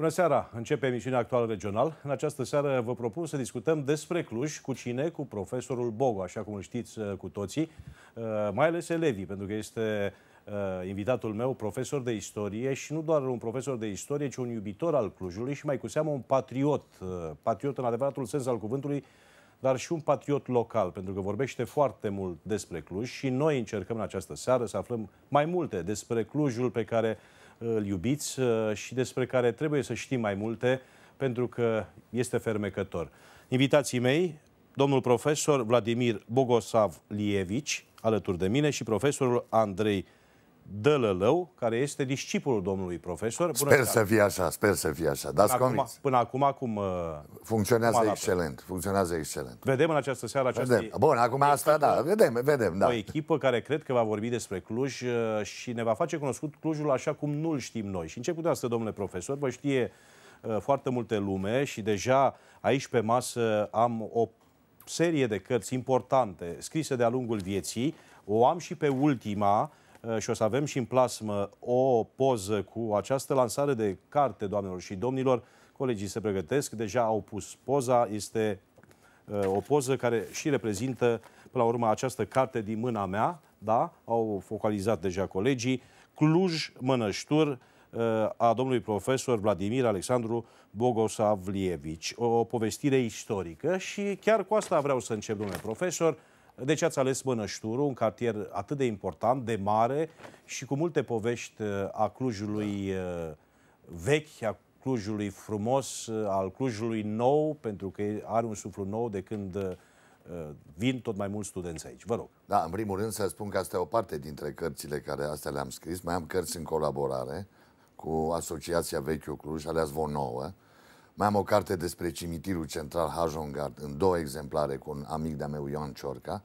Bună seara! Începe emisiunea actuală regional. În această seară vă propun să discutăm despre Cluj, cu cine? Cu profesorul Bogo, așa cum îl știți uh, cu toții, uh, mai ales elevii, pentru că este uh, invitatul meu, profesor de istorie și nu doar un profesor de istorie, ci un iubitor al Clujului și mai cu seamă un patriot, patriot în adevăratul sens al cuvântului, dar și un patriot local, pentru că vorbește foarte mult despre Cluj și noi încercăm în această seară să aflăm mai multe despre Clujul pe care uh, îl iubiți uh, și despre care trebuie să știm mai multe pentru că este fermecător. Invitații mei, domnul profesor Vladimir Bogosav Lievici, alături de mine, și profesorul Andrei Dălălău, care este discipulul domnului profesor. Bună sper să fie așa, sper să fie așa. Dați acum, Până acum, cum uh, Funcționează cum excelent, funcționează excelent. Vedem în această seară această... Vedem. Bun, acum asta, da, vedem, vedem, da. O echipă care cred că va vorbi despre Cluj uh, și ne va face cunoscut Clujul așa cum nu-l știm noi. Și încep cu asta, domnule profesor, vă știe uh, foarte multe lume și deja aici pe masă am o serie de cărți importante scrise de-a lungul vieții. O am și pe ultima, Eh, și o să avem și în plasmă o poză cu această lansare de carte, doamnelor și domnilor. Colegii se pregătesc, deja au pus poza, este eh, o poză care și reprezintă, până la urmă, această carte din mâna mea, da? Au focalizat deja colegii. Cluj-Mănăștur, eh, a domnului profesor Vladimir Alexandru Bogosavlievici. O povestire istorică și chiar cu asta vreau să încep, domnule profesor. Deci ați ales Mănășturul, un cartier atât de important, de mare și cu multe povești uh, a Clujului da. uh, vechi, a Clujului frumos, uh, al Clujului nou, pentru că are un suflu nou de când vin tot mai mulți studenți aici. Vă rog. Da, în primul rând să spun că asta e o parte dintre cărțile care astea le-am scris. Mai am cărți în colaborare cu Asociația Vechiul Cluj, alea von nouă, mai am o carte despre cimitirul central Hajongard, în două exemplare, cu un amic de-a meu, Ioan Ciorca,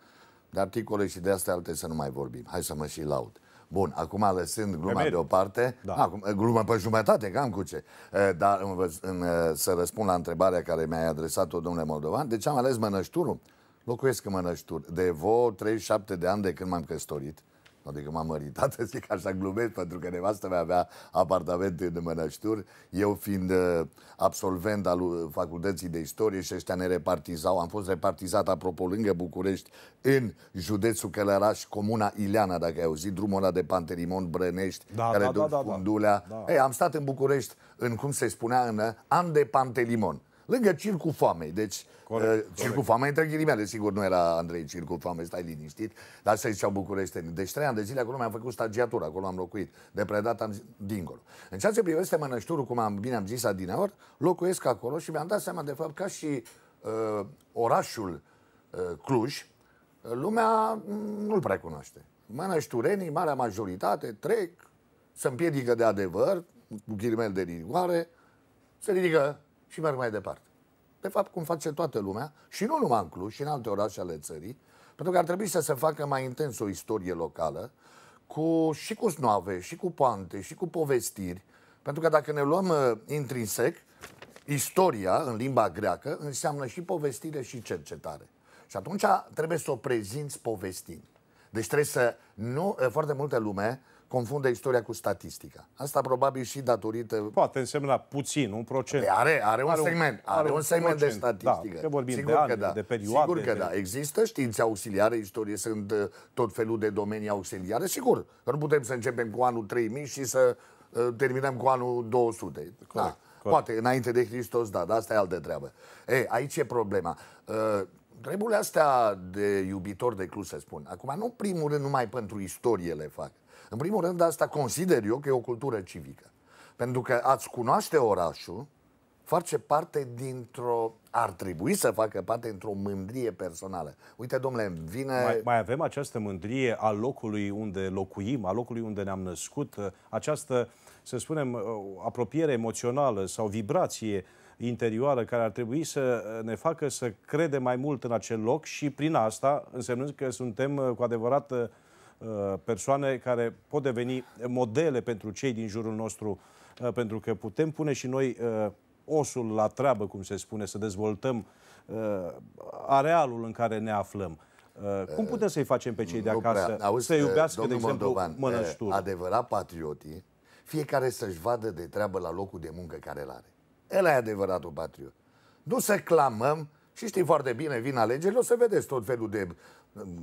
de articole și de astea alte să nu mai vorbim. Hai să mă și laud. Bun, acum lăsând gluma Emerit. deoparte, da. acum, ah, gluma pe jumătate, cam cu ce, dar în, în, să răspund la întrebarea care mi a adresat-o, domnule Moldovan, de ce am ales Mănășturul? Locuiesc în Mănăștur. De vreo 37 de ani de când m-am căsătorit, adică m-am măritat, zic așa glumesc, pentru că nevastă mea avea apartament în Mănășturi, eu fiind uh, absolvent al uh, facultății de istorie și ăștia ne repartizau, am fost repartizat, apropo, lângă București, în județul Călăraș, comuna Ileana, dacă ai auzit, drumul ăla de Panterimon, Brănești, da, care da, da, da, da. da. Ei, am stat în București, în cum se spunea, în uh, an de Pantelimon lângă Circul Foamei. Deci, corect, uh, Circul corect. Foamei, între ghilimele, sigur, nu era Andrei Circul Foamei, stai liniștit, dar să ziceau București. Deci, trei ani de zile acolo mi-am făcut stagiatura, acolo am locuit. De predat am dincolo. În ceea ce privește mănășturul, cum am bine am zis adineori, locuiesc acolo și mi-am dat seama, de fapt, ca și uh, orașul uh, Cluj, lumea nu-l prea cunoaște. Mănășturenii, marea majoritate, trec, se împiedică de adevăr, cu ghilimele de rigoare, se ridică și merg mai departe. De fapt, cum face toată lumea, și nu numai în Cluj, și în alte orașe ale țării, pentru că ar trebui să se facă mai intens o istorie locală, cu, și cu snoave, și cu pante, și cu povestiri, pentru că dacă ne luăm uh, intrinsec, istoria în limba greacă înseamnă și povestire și cercetare. Și atunci trebuie să o prezinți povestind. Deci trebuie să nu, uh, foarte multe lume confundă istoria cu statistica. Asta probabil și datorită... Poate însemna puțin, un procent. Păi are, are, are un segment, un, are, un segment procent, da, de statistică. Da, vorbim Sigur de ani, că da. de perioade. Sigur că de... da. Există științe auxiliare, istorie, sunt uh, tot felul de domenii auxiliare. Sigur, că nu putem să începem cu anul 3000 și să uh, terminăm cu anul 200. Da, corect. Da. Corect. Poate înainte de Hristos, da, dar asta e altă treabă. E aici e problema. Uh, treburile astea de iubitor de Cluj, să spun. Acum, nu primul rând numai pentru istorie le fac. În primul rând, asta consider eu că e o cultură civică. Pentru că ați cunoaște orașul face parte dintr-o... ar trebui să facă parte dintr-o mândrie personală. Uite, domnule, vine... Mai, mai avem această mândrie a locului unde locuim, a locului unde ne-am născut, această, să spunem, uh, apropiere emoțională sau vibrație interioară care ar trebui să uh, ne facă să credem mai mult în acel loc și prin asta, însemnând că suntem uh, cu adevărat Uh, persoane care pot deveni modele pentru cei din jurul nostru, uh, pentru că putem pune și noi uh, osul la treabă, cum se spune, să dezvoltăm arealul în care ne aflăm. Cum putem să-i facem pe cei de acasă Auzi, să iubească, de exemplu, Moldovan, mănășturi? Adevărat patriotii, fiecare să-și vadă de treabă la locul de muncă care îl are. El e adevăratul patriot. Nu să clamăm și știi foarte bine, vin alegerile, o să vedeți tot felul de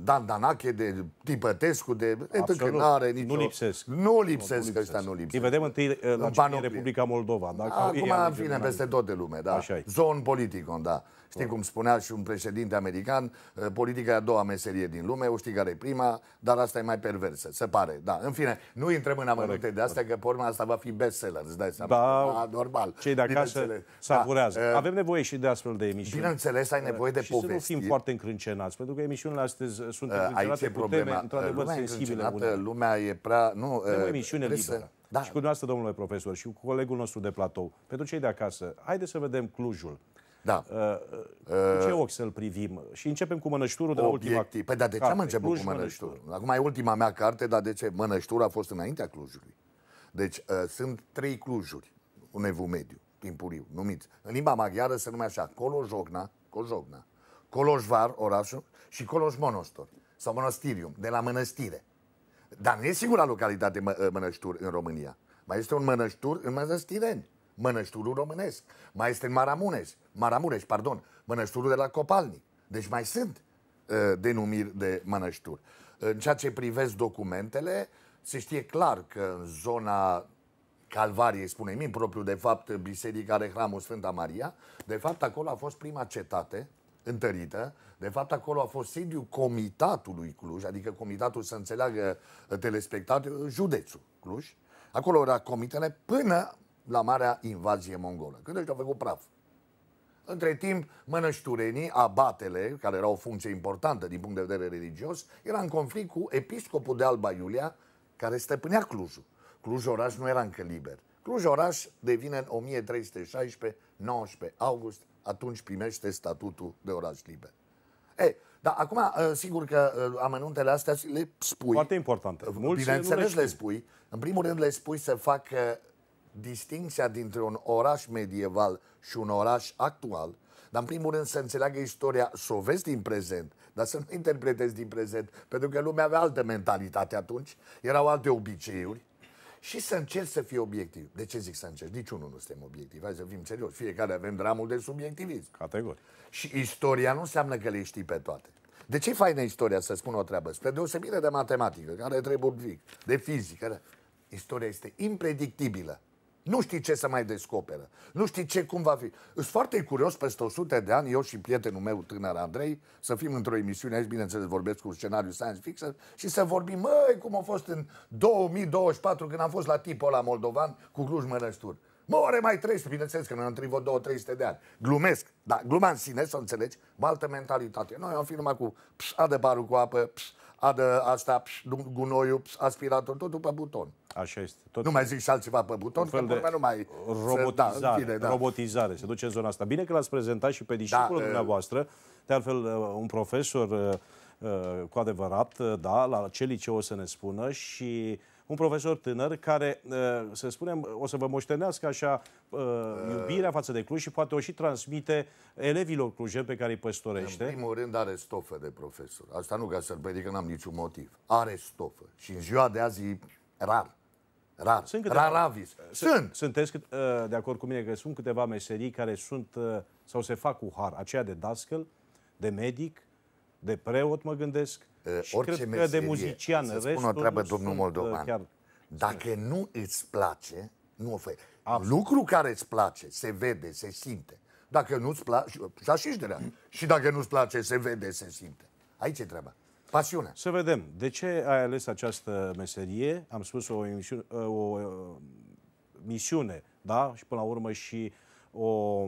Dan Danache, de Tipătescu, de... Absolut. Că are nicio... Nu lipsesc. Nu lipsesc, nu, ăștia nu lipsesc. Îi vedem întâi uh, la în Republica Moldova. Dacă Acum în fine, peste tot de lume, da. Așa Zon politicon, da. Știi cum spunea și un președinte american, uh, politica e a doua meserie din lume, o știi care e prima, dar asta e mai perversă, se pare. Da, în fine, nu intrăm în amănunte de astea, că porma asta va fi bestseller, îți dai seama. Da, da normal. Cei de acasă savurează. Da. Uh, Avem nevoie și de astfel de emisiuni. Bineînțeles, ai nevoie de și povesti. Și să nu fim foarte încrâncenați, pentru că emisiunile astea astăzi uh, sunt uh, aici cu într-adevăr, sensibile. Lumea, lumea e prea... Nu, o uh, emisiune liberă. Să... Da. Și cu dumneavoastră, domnule profesor, și cu colegul nostru de platou, pentru cei de acasă, haideți să vedem Clujul. Da. Uh, cu ce ochi să-l privim? Și începem cu mănășturul de la ultima carte. Păi, dar de ce carte? am început Cluj, cu mănășturul? Mănăștur. Acum e ultima mea carte, dar de ce? Mănășturul a fost înaintea Clujului. Deci uh, sunt trei Clujuri, un evu mediu, timpuriu, numiți. În limba maghiară se numește așa, Colojogna, Colojogna, Colojvar, orașul, și Coloș Monostor sau monastirium, de la mănăstire. Dar nu e singura localitate mă, ă, mănăștur în România. Mai este un mănăștur în Mănăstireni, mănășturul românesc. Mai este în Maramunes, Maramureș, pardon, mănășturul de la Copalnic. Deci mai sunt uh, denumiri de mănășturi. În ceea ce privesc documentele, se știe clar că în zona Calvariei, spune mi propriu, de fapt, Biserica are Hramul Sfânta Maria, de fapt, acolo a fost prima cetate întărită. De fapt, acolo a fost sediul comitatului Cluj, adică comitatul să înțeleagă uh, telespectatorul, uh, județul Cluj. Acolo era comitele până la marea invazie mongolă, când ăștia au făcut praf. Între timp, mănășturenii, abatele, care erau o funcție importantă din punct de vedere religios, era în conflict cu episcopul de Alba Iulia, care stăpânea Clujul. Cluj oraș nu era încă liber. Cluj oraș devine în 1316, 19 august, atunci primește statutul de oraș liber. E, dar acum, uh, sigur că uh, amănuntele astea le spui. Foarte importante. Mulți Bineînțeles le, le spui. În primul rând le spui să facă distinția dintre un oraș medieval și un oraș actual, dar în primul rând să înțeleagă istoria, să o vezi din prezent, dar să nu interpretezi din prezent, pentru că lumea avea altă mentalitate atunci, erau alte obiceiuri, și să încerci să fii obiectiv. De ce zic să încerci? Niciunul nu suntem obiectiv. Hai să fim serios. Fiecare avem dramul de subiectivism. Categoric. Și istoria nu înseamnă că le știi pe toate. De ce e faină istoria, să spun o treabă? Spre deosebire de matematică, care trebuie de fizică. Da. Istoria este impredictibilă. Nu știi ce să mai descoperă. Nu știi ce, cum va fi. Sunt foarte curios peste 100 de ani, eu și prietenul meu tânăr Andrei, să fim într-o emisiune aici, bineînțeles, vorbesc cu scenariul science fiction și să vorbim, măi, cum a fost în 2024 când am fost la tipul la moldovan cu Cluj Mănăsturi. Mă, oare mai 300, bineînțeles că noi am trăit 2 300 de ani. Glumesc, dar gluma în sine, să o înțelegi, o altă mentalitate. Noi am fi numai cu psa de barul cu apă, psa adă asta, gunoiul, aspirator, totul pe buton. Așa este. Tot nu mai zic și altceva pe buton, că de nu mai... Robotizare, da, fine, da. robotizare, se duce în zona asta. Bine că l-ați prezentat și pe discipulul da, dumneavoastră, de altfel uh, un profesor uh, uh, cu adevărat, da, la ce liceu o să ne spună și un profesor tânăr care, uh, să spunem, o să vă moștenească așa uh, uh. iubirea față de Cluj și poate o și transmite elevilor clujeni pe care îi păstorește. În primul rând are stofă de profesor. Asta nu ca să-l predic, n-am niciun motiv. Are stofă. Și în ziua de azi e rar. Rar. Sunt câteva, raravis. Sunt. Sunteți de acord cu mine că sunt câteva meserii care sunt sau se fac cu har. Aceea de dascăl, de medic, de preot, mă gândesc, uh, orice cred meserie, că de muzician, să spun o treabă, domnul Moldovan, uh, chiar... dacă nu îți place, nu o fă. Lucru care îți place, se vede, se simte. Dacă nu-ți place, și așa de la. Și dacă nu-ți place, se vede, se simte. Aici e treaba. Pasiunea. Să vedem. De ce ai ales această meserie? Am spus o, emisiune, o, o misiune, da? Și până la urmă și o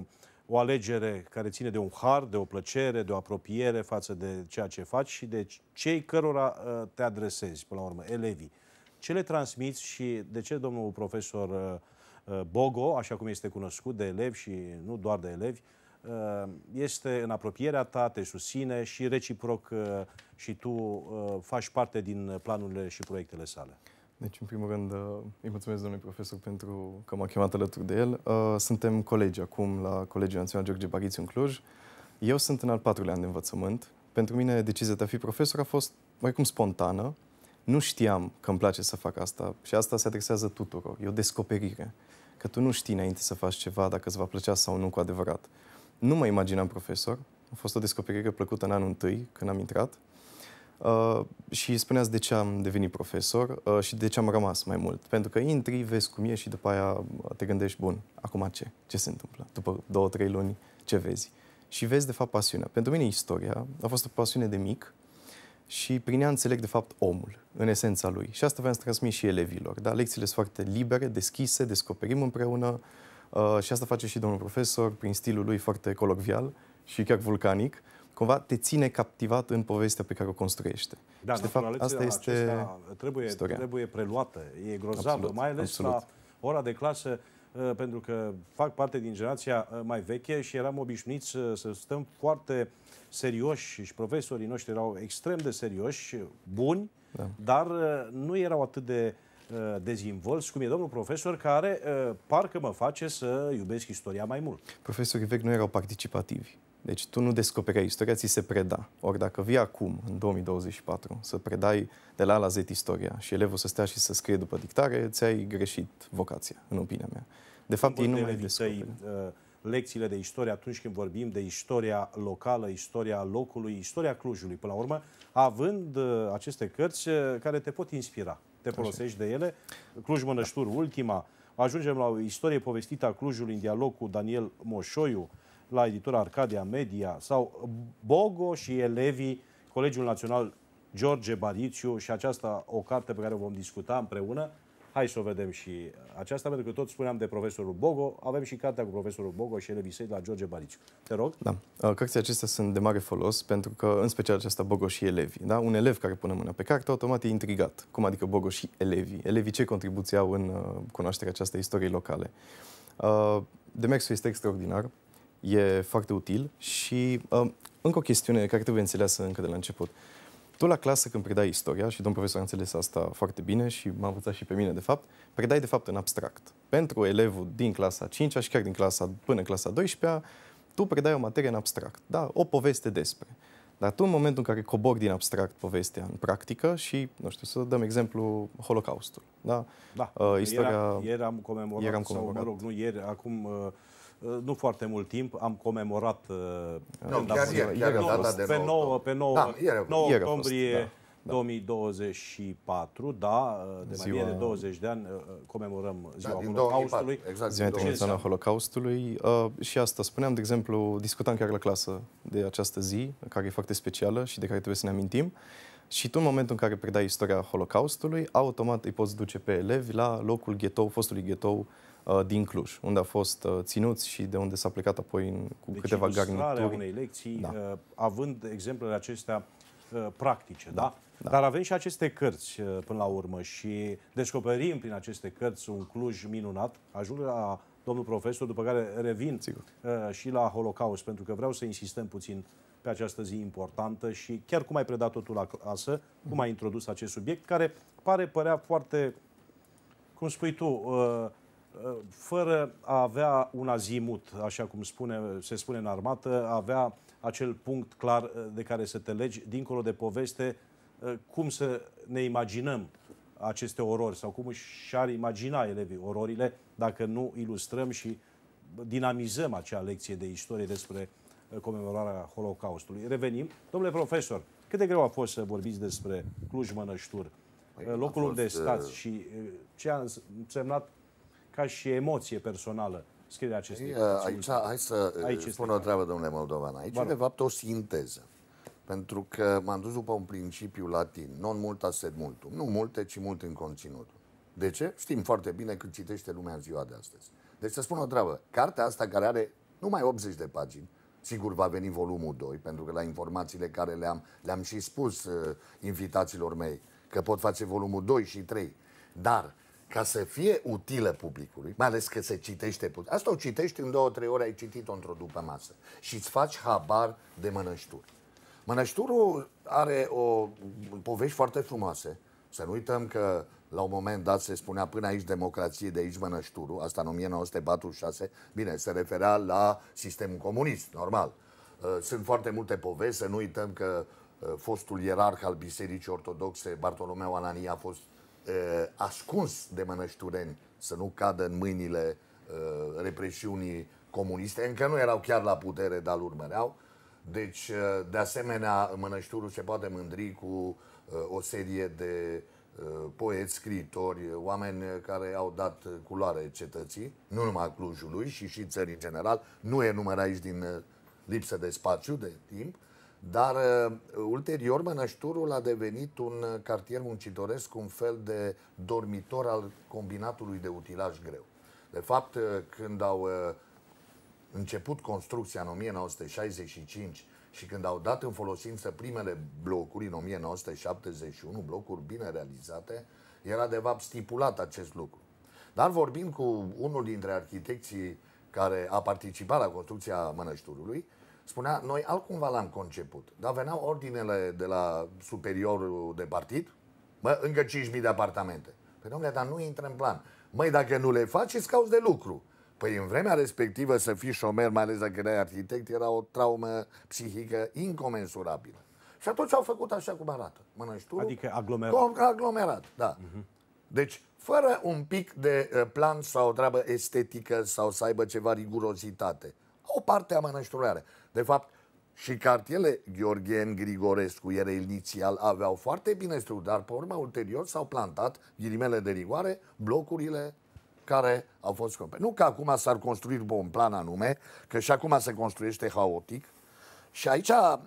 o alegere care ține de un har, de o plăcere, de o apropiere față de ceea ce faci și de cei cărora uh, te adresezi, până la urmă, elevii. Ce le transmiți și de ce domnul profesor uh, uh, Bogo, așa cum este cunoscut de elevi și nu doar de elevi, este în apropierea ta, te susține și reciproc și tu faci parte din planurile și proiectele sale? Deci, în primul rând, uh, îi mulțumesc domnului profesor pentru că m-a chemat alături de el. Uh, suntem colegi acum la Colegiul Național George Barițiu în Cluj. Eu sunt în al patrulea an de învățământ. Pentru mine, decizia de a fi profesor a fost mai cum spontană. Nu știam că îmi place să fac asta și asta se adresează tuturor. E o descoperire. Că tu nu știi înainte să faci ceva dacă îți va plăcea sau nu cu adevărat. Nu mă imaginam profesor. A fost o descoperire plăcută în anul întâi, când am intrat. Uh, și spuneați de ce am devenit profesor uh, și de ce am rămas mai mult. Pentru că intri, vezi cum e și după aia uh, te gândești, bun, acum ce? Ce se întâmplă? După două, trei luni, ce vezi? Și vezi, de fapt, pasiunea. Pentru mine istoria a fost o pasiune de mic și prin ea înțeleg, de fapt, omul, în esența lui. Și asta vreau să transmit și elevilor. Da? Lecțiile sunt foarte libere, deschise, descoperim împreună uh, și asta face și domnul profesor prin stilul lui foarte colocvial și chiar vulcanic. Uh, cumva te ține captivat în povestea pe care o construiește. Da, și, de fapt, asta este trebuie, istoria. trebuie preluată, e grozavă, absolut, mai ales absolut. la ora de clasă, ă, pentru că fac parte din generația ă, mai veche și eram obișnuiți să, să stăm foarte serioși și profesorii noștri erau extrem de serioși, buni, da. dar ă, nu erau atât de Uh, dezinvolți, cum e domnul profesor, care uh, parcă mă face să iubesc istoria mai mult. Profesorii vechi nu erau participativi. Deci tu nu descoperai istoria, ți se preda. Ori dacă vii acum, în 2024, să predai de la A la Z istoria și elevul să stea și să scrie după dictare, ți-ai greșit vocația, în opinia mea. De fapt, ei nu mai descoperi. Uh, lecțiile de istorie atunci când vorbim de istoria locală, istoria locului, istoria Clujului, până la urmă, având aceste cărți care te pot inspira te folosești de ele. Cluj-Mănăștur, da. ultima. Ajungem la o istorie povestită a Clujului în dialog cu Daniel Moșoiu la editura Arcadia Media sau Bogo și elevii Colegiul Național George Bariciu și aceasta o carte pe care o vom discuta împreună hai să o vedem și aceasta, pentru că tot spuneam de profesorul Bogo, avem și cartea cu profesorul Bogo și elevii săi la George Baliciu. Te rog? Da. Uh, cărțile acestea sunt de mare folos, pentru că, în special aceasta, Bogo și elevii. Da? Un elev care pune mâna pe carte, automat e intrigat. Cum adică Bogo și elevii? Elevii ce contribuție au în uh, cunoașterea aceasta istoriei locale? Uh, demersul este extraordinar, e foarte util și încă o chestiune care trebuie înțeleasă încă de la început. Tu la clasă când predai istoria, și domn profesor a înțeles asta foarte bine și m-a învățat și pe mine de fapt, predai de fapt în abstract. Pentru elevul din clasa 5 și chiar din clasa, până în clasa 12 tu predai o materie în abstract, da? o poveste despre. Dar tu în momentul în care cobori din abstract povestea în practică și, nu știu, să dăm exemplu Holocaustul, da? Da, uh, istoria... Ieri am comemorat, eram comemorat. sau mă rog, nu ieri, acum... Uh Eh, nu foarte mult timp, am comemorat eh, da, pe 9, da, octombrie da. 2024, da, da eh, de ziua... mai bine de 20 de ani comemorăm ziua da, Holocaustului. exact, ziua Internațională a Holocaustului. Uh, și asta spuneam, de exemplu, discutam chiar la clasă de această zi, care e foarte specială și de care trebuie să ne amintim. Și tu, în momentul în care predai istoria Holocaustului, automat îi poți duce pe elevi la locul ghetou, fostului ghetou Uh, din Cluj, unde a fost uh, ținuți și de unde s-a plecat apoi în, cu deci câteva garnituri. unei lecții, da. Uh, având exemplele acestea practice, da? da? Da. Dar avem și aceste cărți până la urmă și descoperim prin aceste cărți un Cluj minunat. Ajung la domnul profesor, după care revin Sigur. și la Holocaust, pentru că vreau să insistăm puțin pe această zi importantă și chiar cum ai predat totul la clasă, cum ai introdus acest subiect, care pare părea foarte, cum spui tu, uh, fără a avea un azimut, așa cum spune, se spune în armată, avea acel punct clar uh, de care să te legi, dincolo de poveste, uh, cum să ne imaginăm aceste orori sau cum și-ar imagina elevii ororile dacă nu ilustrăm și dinamizăm acea lecție de istorie despre uh, comemorarea Holocaustului. Revenim. Domnule profesor, cât de greu a fost să vorbiți despre Cluj-Mănăștur, păi, locul fost, unde stați și ce a însemnat ca și emoție personală scrie acest uh, aici, Hai să aici spun o treabă, domnule Moldovan. Aici de fapt, o sinteză. Pentru că m-am dus după un principiu latin, non multa sed multum. Nu multe, ci mult în conținut. De ce? Știm foarte bine cât citește lumea în ziua de astăzi. Deci să spun o treabă. Cartea asta care are numai 80 de pagini, sigur va veni volumul 2, pentru că la informațiile care le-am, le-am și spus uh, invitațiilor mei, că pot face volumul 2 și 3. Dar ca să fie utilă publicului, mai ales că se citește puțin. Asta o citești în două, trei ore, ai citit-o într-o după masă și îți faci habar de mănășturi. Mănășturul are o povești foarte frumoase. Să nu uităm că la un moment dat se spunea până aici democrație, de aici mănășturul, asta în 1946, bine, se referea la sistemul comunist, normal. Uh, sunt foarte multe povești, să nu uităm că uh, fostul ierarh al Bisericii Ortodoxe, Bartolomeu Anania, a fost Eh, ascuns de mănăștureni să nu cadă în mâinile eh, represiunii comuniste. Încă nu erau chiar la putere, dar urmăreau. Deci, eh, de asemenea, Mănășturul se poate mândri cu o serie de poeți, scriitori, oameni care au dat culoare cetății, nu numai Clujului și și țării în general. Nu e număr aici din lipsă de spațiu, de timp, dar uh, ulterior, Mănășturul a devenit un cartier muncitoresc, un fel de dormitor al combinatului de utilaj greu. De fapt, uh, când au uh, început construcția în 1965 și când au dat în folosință primele blocuri în 1971, blocuri bine realizate, era de fapt stipulat acest lucru. Dar vorbind cu unul dintre arhitecții care a participat la construcția mănășturului, spunea, noi altcumva l-am conceput. Dar veneau ordinele de la superiorul de partid, mă, încă 5.000 de apartamente. Păi, domnule, dar nu intră în plan. Măi, dacă nu le faci, îți cauți de lucru. Păi în vremea respectivă să fii șomer, mai ales dacă erai arhitect, era o traumă psihică incomensurabilă. Și atunci au făcut așa cum arată. Mănăștul, adică aglomerat. aglomerat, da. Uh-huh. Deci, fără un pic de eh, plan sau o treabă estetică sau să aibă ceva rigurozitate, o parte a are. De fapt, și cartiele Gheorghen Grigorescu, ele inițial aveau foarte bine structură, dar pe urmă, ulterior, s-au plantat, ghilimele de rigoare, blocurile care au fost scope. Nu că acum s-ar construi după un plan anume, că și acum se construiește haotic. Și aici uh,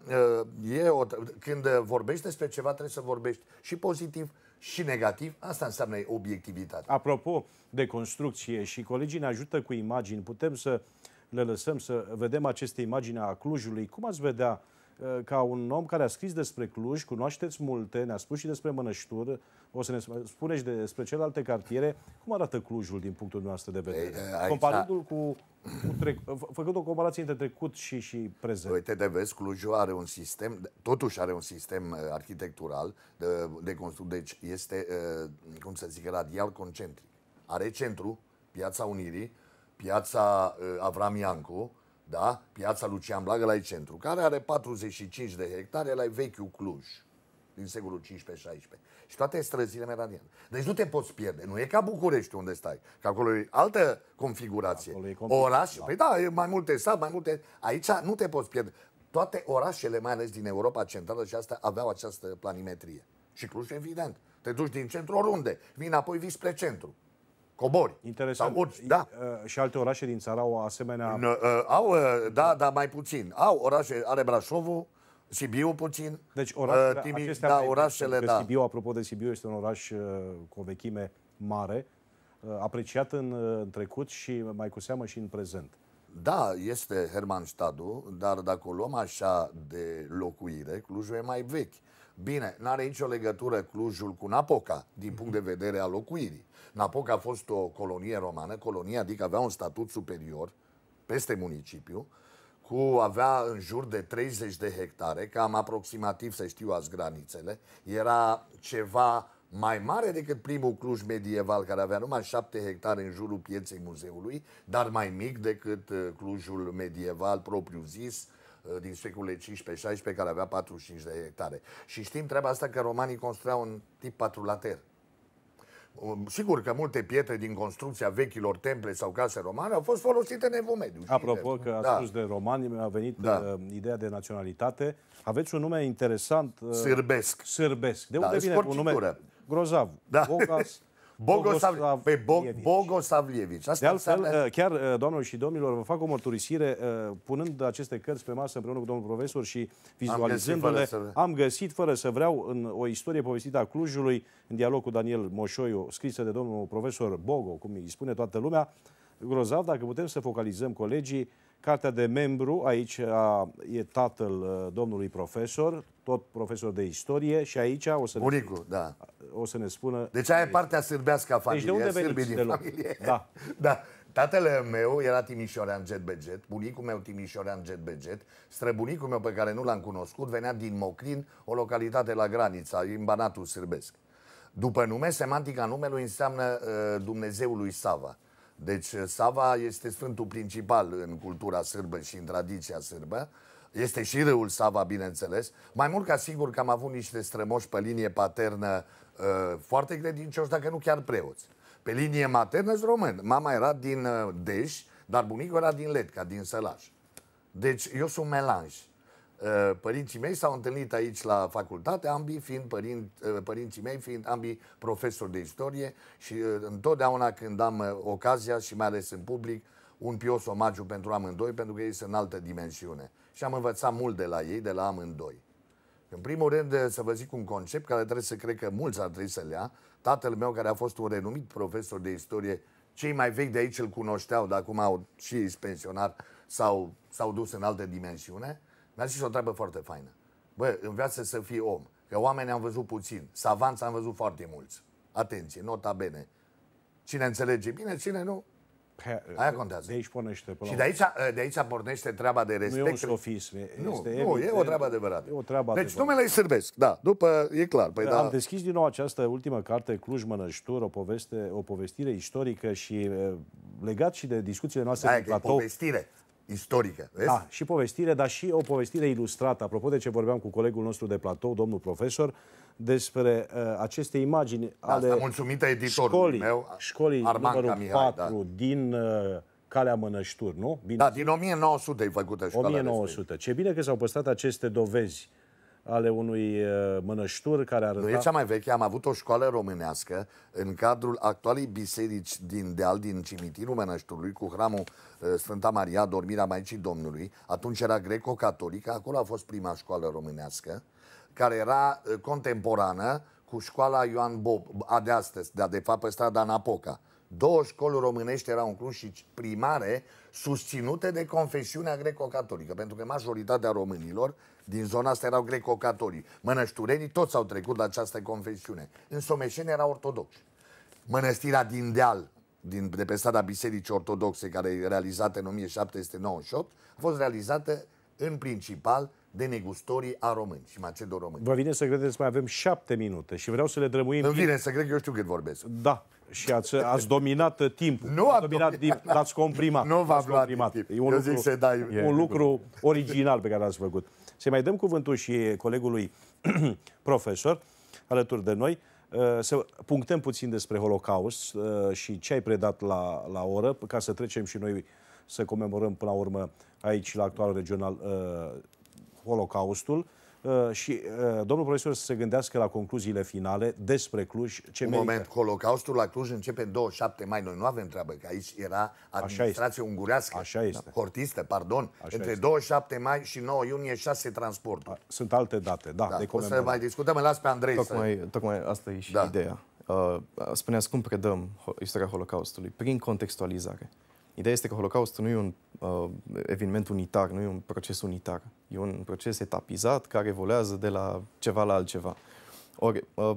e o, când vorbești despre ceva trebuie să vorbești și pozitiv și negativ. Asta înseamnă obiectivitate. Apropo de construcție și colegii ne ajută cu imagini, putem să uh, le lăsăm să vedem aceste imagini a Clujului. Cum ați vedea uh, ca un om care a scris despre Cluj, cunoașteți multe, ne-a spus și despre Mănăștur, o să ne spuneți despre celelalte cartiere. Cum arată Clujul din punctul noastră de vedere? Aici, Comparându-l cu, cu trec, făcând o comparație între trecut și, și prezent. Uite de vezi, Clujul are un sistem, totuși are un sistem uh, arhitectural de, de construcție, deci este, uh, cum să zic, radial concentric. Are centru, Piața Unirii, piața uh, Avram Iancu, da? piața Lucian Blagă la centru, care are 45 de hectare la vechiul Cluj din secolul 15-16. Și toate străzile meridiane. Deci nu te poți pierde. Nu e ca București unde stai. Că acolo e altă configurație. Acolo e Oraș. Da. Păi da, e mai multe sat, mai multe... Aici nu te poți pierde. Toate orașele, mai ales din Europa Centrală și asta, aveau această planimetrie. Și Cluj, evident. Te duci din centru oriunde. Vin apoi vii spre centru. Cobori. Interesant. Sau Urci, da. Uh, și alte orașe din țară au asemenea... N uh, au, uh, da, dar mai puțin. Au orașe, are Brașovul, Sibiu puțin. Deci orașele, Timi, da, orașele, da. Sibiu, apropo de Sibiu, este un oraș cu o vechime mare, apreciat în, în trecut și mai cu seamă și în prezent. Da, este Hermannstadtul, dar dacă o luăm așa de locuire, Clujul e mai vechi. Bine, n-are nicio legătură Clujul cu Napoca, din punct de vedere al locuirii. Napoca a fost o colonie romană, colonie adică avea un statut superior peste municipiu, cu avea în jur de 30 de hectare, cam aproximativ să știu azi granițele, era ceva mai mare decât primul Cluj medieval, care avea numai 7 hectare în jurul pieței muzeului, dar mai mic decât uh, Clujul medieval propriu zis, uh, Uh, din secolul 15-16 care avea 45 de hectare. Și știm treaba asta că romanii construiau un tip patrulater. Um, sigur că multe pietre din construcția vechilor temple sau case romane au fost folosite în evul mediu. Apropo că a da. spus de romani, mi-a venit da. Uh, ideea de naționalitate. Aveți un nume interesant. Uh, Sârbesc. Sârbesc. De da, unde da, vine un nume? Grozav. Da. Bogas. Bogosav... Pe păi Bog... Bogosavlievici. Asta de altfel, înseamnă... Uh, chiar, uh, doamnelor și domnilor, vă fac o mărturisire, uh, punând aceste cărți pe masă împreună cu domnul profesor și vizualizându-le, am găsit, fără să, am găsit, fără să vreau, în o istorie povestită a Clujului, în dialog cu Daniel Moșoiu, scrisă de domnul profesor Bogo, cum îi spune toată lumea, grozav, dacă putem să focalizăm colegii, cartea de membru, aici a, e tatăl domnului profesor, tot profesor de istorie și aici o să, Bunicul, ne, da. o să ne spună... Deci aia e partea sârbească a familiei. Deci de unde veniți din de familie. Da. da. Tatăl meu era Timișorean jet beget, bunicul meu Timișorean jet beget, străbunicul meu pe care nu l-am cunoscut venea din Moclin, o localitate la granița, în Banatul Sârbesc. După nume, semantica numelui înseamnă uh, Dumnezeului Sava. Deci uh, Sava este sfântul principal în cultura sârbă și în tradiția sârbă. Uh, este și râul Sava, bineînțeles. Mai mult ca sigur că am avut niște strămoși pe linie paternă uh, foarte credincioși, dacă nu chiar preoți. Pe linie maternă sunt român. Mama era din uh, Deș, dar bunicul era din Letca, din Sălaș. Deci eu sunt melanj. Uh, părinții mei s-au întâlnit aici la facultate, ambii fiind părin, uh, părinții mei fiind ambii profesori de istorie și uh, întotdeauna când am uh, ocazia și mai ales în public, un pios omagiu pentru amândoi, pentru că ei sunt în altă dimensiune și am învățat mult de la ei, de la amândoi. În primul rând, eh, să vă zic un concept care trebuie să cred că mulți ar trebui să-l ia. Tatăl meu, care a fost un renumit profesor de istorie, cei mai vechi de aici îl cunoșteau, dar acum au și ei pensionar sau s-au dus în altă dimensiune, mi-a zis o treabă foarte faină. Bă, în viață să fii om. Că oameni am văzut puțin, savanți am văzut foarte mulți. Atenție, nota bene. Cine înțelege bine, cine nu, Aia contează. De aici pornește. și de aici, de aici pornește treaba de respect. Nu e un sofism. este nu evident, e o treabă adevărată. E o treabă deci adevărată. numele îi sârbesc, da. După, e clar. Păi, Am da. deschis din nou această ultimă carte, Cluj Mănăștur, o, poveste, o povestire istorică și legat și de discuțiile noastre Aia, cu Platou. povestire istorică. Vezi? Da, și povestire, dar și o povestire ilustrată. Apropo de ce vorbeam cu colegul nostru de platou, domnul profesor, despre uh, aceste imagini da, ale mulțumită editorului școlii, meu, școlii Arman numărul Camihai, 4 da. din uh, Calea Mănășturi, nu? Bine. Da, din 1900 e făcută școala 1900. Ce bine că s-au păstrat aceste dovezi ale unui uh, mănăștur care arăta... Nu e cea mai veche, am avut o școală românească în cadrul actualei biserici din deal, din cimitirul mănășturului, cu hramul uh, Sfânta Maria, dormirea Maicii Domnului. Atunci era greco-catolică, acolo a fost prima școală românească, care era uh, contemporană cu școala Ioan Bob, a de astăzi, de, de fapt pe strada Napoca. Două școli românești erau în Cluj și primare, susținute de confesiunea greco-catolică, pentru că majoritatea românilor din zona asta erau greco catolici Mănășturenii toți au trecut la această confesiune. În Someșeni era ortodox. Mănăstirea din Deal, din, de pe strada Bisericii Ortodoxe, care e realizată în 1798, a fost realizată în principal de negustorii a români și macedo-români. Vă vine să credeți, mai avem șapte minute și vreau să le drămuim... Îmi vine să cred că eu știu cât vorbesc. Da și ați, ați dominat timpul. Nu ați dominat, timp, l-ați comprimat. Nu v-ați comprimat. Timp. E un Eu lucru, zic să dai... un e, lucru original pe care l-ați făcut. Să mai dăm cuvântul și colegului profesor alături de noi uh, să punctăm puțin despre Holocaust uh, și ce ai predat la, la oră, ca să trecem și noi să comemorăm până la urmă aici la actualul regional uh, Holocaustul Uh, și uh, domnul profesor să se gândească la concluziile finale despre Cluj. Ce Un merită. moment, Holocaustul la Cluj începe în 27 mai. Noi nu avem treabă, că aici era administrație Așa ungurească, Așa este. Da. hortistă, pardon. Așa Între este. 27 mai și 9 iunie, 6 transporturi. Sunt alte date, da. da de o să mai discutăm, las pe Andrei tocmai, să... Tocmai asta e și da. ideea. Uh, spuneați cum predăm istoria Holocaustului? Prin contextualizare. Ideea este că Holocaustul nu e un uh, eveniment unitar, nu e un proces unitar. E un proces etapizat care evoluează de la ceva la altceva. Ori, uh,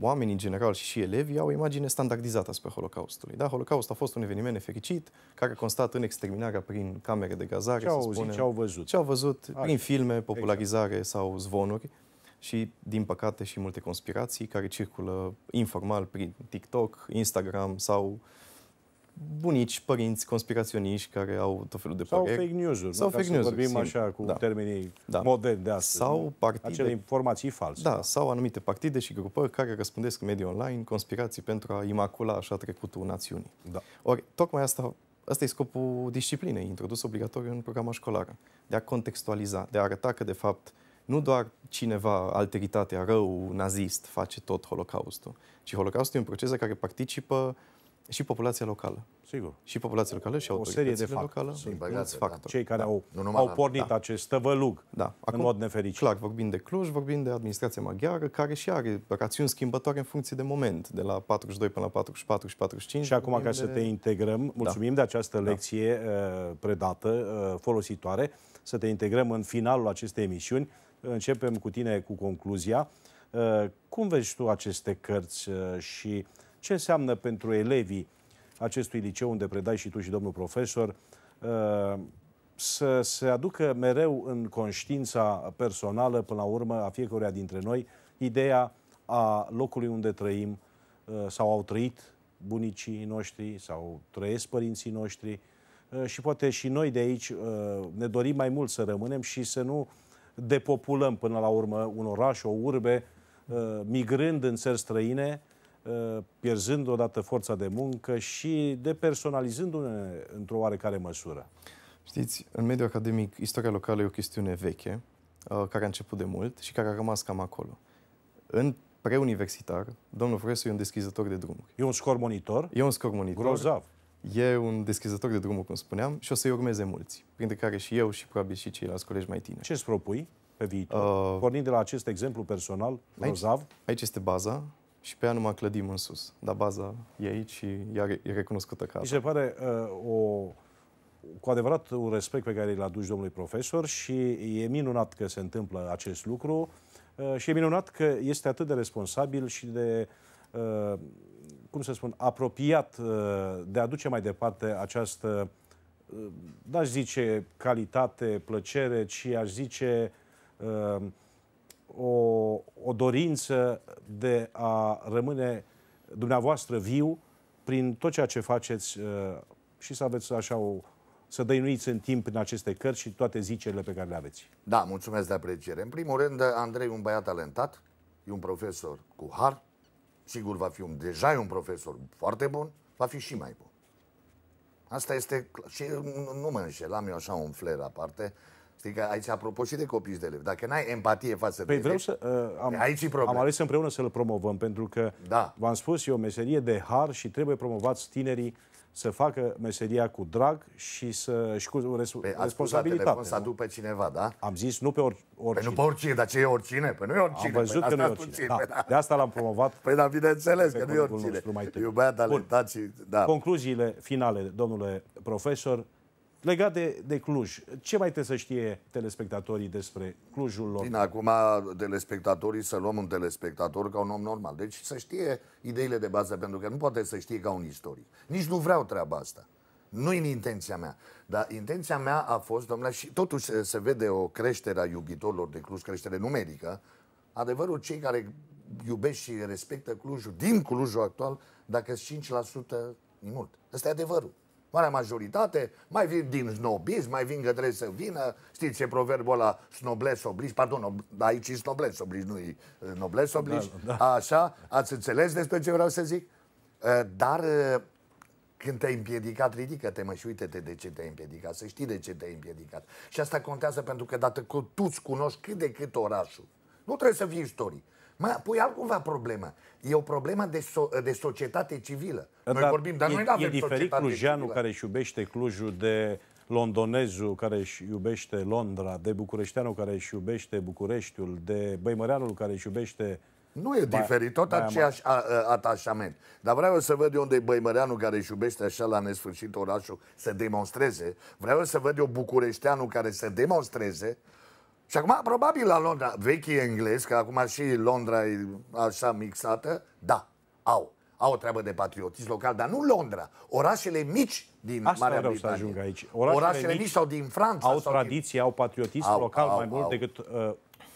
oamenii în general și și elevii au o imagine standardizată asupra Holocaustului. Da, Holocaust a fost un eveniment nefericit care constat în exterminarea prin camere de gazare, ce au auzit, ce au văzut. Ce au văzut Așa. prin filme, exact. popularizare exact. sau zvonuri și, din păcate, și multe conspirații care circulă informal prin TikTok, Instagram sau uh, bunici, părinți, conspiraționiști care au tot felul de sau păreri. Fake news sau fake news vorbim sim. așa cu da. termenii da. moderni de astăzi. Sau partide. Acele informații false. Da, da, sau anumite partide și grupări care răspândesc în mediul online conspirații pentru a imacula așa trecutul națiunii. Da. Ori, tocmai asta Asta e scopul disciplinei, introdus obligatoriu în programa școlară, de a contextualiza, de a arăta că, de fapt, nu doar cineva, alteritatea, rău, nazist, face tot Holocaustul, ci Holocaustul e un proces la care participă și populația locală. Sigur. Și populația locală și o serie de fapt. locală sunt băgați factori. Da, da. Cei care da. au, nu au pornit da. acest tăvălug da. Acum, în mod nefericit. Clar, vorbim de Cluj, vorbim de administrația maghiară, care și are rațiuni schimbătoare în funcție de moment, de la 42 până la 44 și 45. Și acum, ca de... să te integrăm, da. mulțumim da. de această lecție da. uh, predată, uh, folositoare, să te integrăm în finalul acestei emisiuni. Începem cu tine cu concluzia. Uh, cum vezi tu aceste cărți uh, și uh, ce înseamnă pentru elevii acestui liceu unde predai și tu și domnul profesor uh, să se aducă mereu în conștiința personală, până la urmă, a fiecăruia dintre noi, ideea a locului unde trăim uh, sau au trăit bunicii noștri sau trăiesc părinții noștri uh, și poate și noi de aici ne dorim mai mult să rămânem și să nu depopulăm până la urmă un oraș, o urbe, migrând în țări străine, Uh, pierzând odată forța de muncă și depersonalizându-ne într-o oarecare măsură. Știți, în mediul academic, istoria locală e o chestiune veche, uh, care a început de mult și care a rămas cam acolo. În preuniversitar, domnul profesor e un deschizător de drumuri. E un scor monitor? E un scor monitor. Grozav. E un deschizător de drumuri, cum spuneam, și o să-i urmeze mulți, printre care și eu și probabil și ceilalți colegi mai tineri. Ce îți propui pe viitor? Uh, Pornind de la acest exemplu personal, grozav? Aici, aici este baza și pe ea numai clădim în sus. Dar baza e aici și ea e recunoscută ca Mi se pare uh, o, cu adevărat un respect pe care îl aduci domnului profesor și e minunat că se întâmplă acest lucru uh, și e minunat că este atât de responsabil și de, uh, cum să spun, apropiat uh, de a duce mai departe această, uh, n-aș zice calitate, plăcere, ci aș zice... Uh, o, o dorință de a rămâne dumneavoastră viu prin tot ceea ce faceți uh, și să aveți așa o, să dăinuiți în timp în aceste cărți și toate zicerile pe care le aveți. Da, mulțumesc de apreciere. În primul rând, Andrei e un băiat talentat, e un profesor cu har, sigur va fi un, deja e un profesor foarte bun, va fi și mai bun. Asta este, și nu mă înșelam am eu așa un fler aparte, uh, Știi că aici, apropo și de copii și de elevi, dacă n-ai empatie față păi de vreau să, uh, am, aici e Am ales împreună să-l promovăm, pentru că da. v-am spus, e o meserie de har și trebuie promovați tinerii să facă meseria cu drag și să și cu res- păi, responsabilitate. Ați să aduc pe cineva, da? Am zis nu pe or, oricine. Păi nu pe oricine, dar ce e oricine? Păi nu e oricine. Am văzut păi, că nu e oricine. Puțin, Da. da. De asta l-am promovat. Păi da, bineînțeles că nu e oricine. Iubea talentat și... Da. Concluziile finale, domnule profesor, Legat de, de Cluj, ce mai trebuie să știe telespectatorii despre Clujul lor? Bine, acum telespectatorii, să luăm un telespectator ca un om normal. Deci să știe ideile de bază, pentru că nu poate să știe ca un istoric. Nici nu vreau treaba asta. Nu e intenția mea. Dar intenția mea a fost, domnule, și totuși se vede o creștere a iubitorilor de Cluj, creștere numerică. Adevărul, cei care iubesc și respectă Clujul, din Clujul actual, dacă sunt 5%, e mult. Ăsta e adevărul. Marea majoritate mai vin din snobism, mai vin că trebuie să vină. Știți ce proverbul ăla, snobles obligi, pardon, aici e snobles obligi, nu e nobles da, obligi. Da, da. Așa, ați înțeles despre ce vreau să zic? Dar când te-ai împiedicat, ridică-te mă și uite-te de ce te-ai împiedicat, să știi de ce te-ai împiedicat. Și asta contează pentru că dacă tu îți cunoști cât de cât orașul, nu trebuie să fii istoric, Mă, pui altcumva problema. E o problemă de, so- de societate civilă. Da, noi dar vorbim, dar e, noi nu avem E diferit clujeanul civilă. care își iubește Clujul de londonezul care își iubește Londra, de bucureșteanul care își iubește Bucureștiul, de băimăreanul care își iubește nu e diferit, tot aceeași a, atașament. Dar vreau să văd eu unde Băimăreanul care își iubește așa la nesfârșit orașul să demonstreze. Vreau să văd eu bucureșteanul care să demonstreze. Și acum, probabil la Londra, vechii englezi, că acum și Londra e așa mixată, da, au. Au o treabă de patriotism local, dar nu Londra. Orașele mici din Asta Marea Britanie. să ajung aici. Orașele, Orașele mici, mici sau din Franța. Au sau tradiție, din... au patriotism au, local au, mai mult au. decât uh,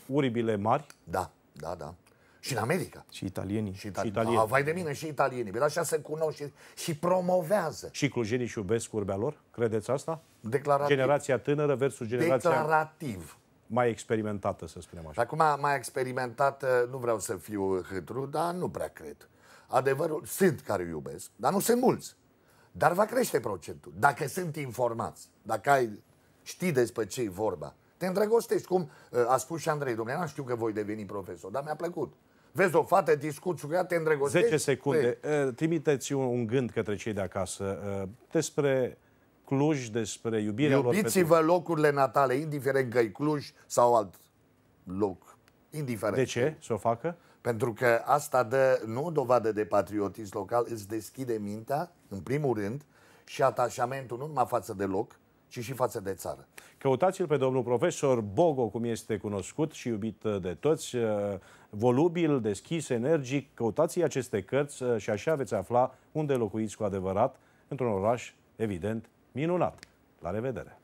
uribile mari. Da, da, da. Și în America. Și italienii. Și, itali- și italienii. Ah, vai de mine, și italienii. Dar așa se cunosc și, și promovează. Și clujenii și iubesc urbea lor? Credeți asta? Declarativ. Generația tânără versus generația... Declarativ mai experimentată, să spunem așa. Acum, mai experimentată, nu vreau să fiu hâtru, dar nu prea cred. Adevărul, sunt care iubesc, dar nu sunt mulți. Dar va crește procentul. Dacă sunt informați, dacă ai, știi despre ce e vorba, te îndrăgostești, cum uh, a spus și Andrei, domnule, nu știu că voi deveni profesor, dar mi-a plăcut. Vezi o fată, discuți cu ea, te îndrăgostești. 10 secunde. Uh, trimiteți un, un gând către cei de acasă uh, despre Cluj, despre iubirea Iubiți-vă pentru... locurile natale, indiferent că e Cluj sau alt loc. Indiferent. De ce să o facă? Pentru că asta dă nu o dovadă de patriotism local, îți deschide mintea, în primul rând, și atașamentul nu numai față de loc, ci și față de țară. Căutați-l pe domnul profesor Bogo, cum este cunoscut și iubit de toți, uh, volubil, deschis, energic. Căutați aceste cărți uh, și așa veți afla unde locuiți cu adevărat, într-un oraș, evident, Minunat! La revedere!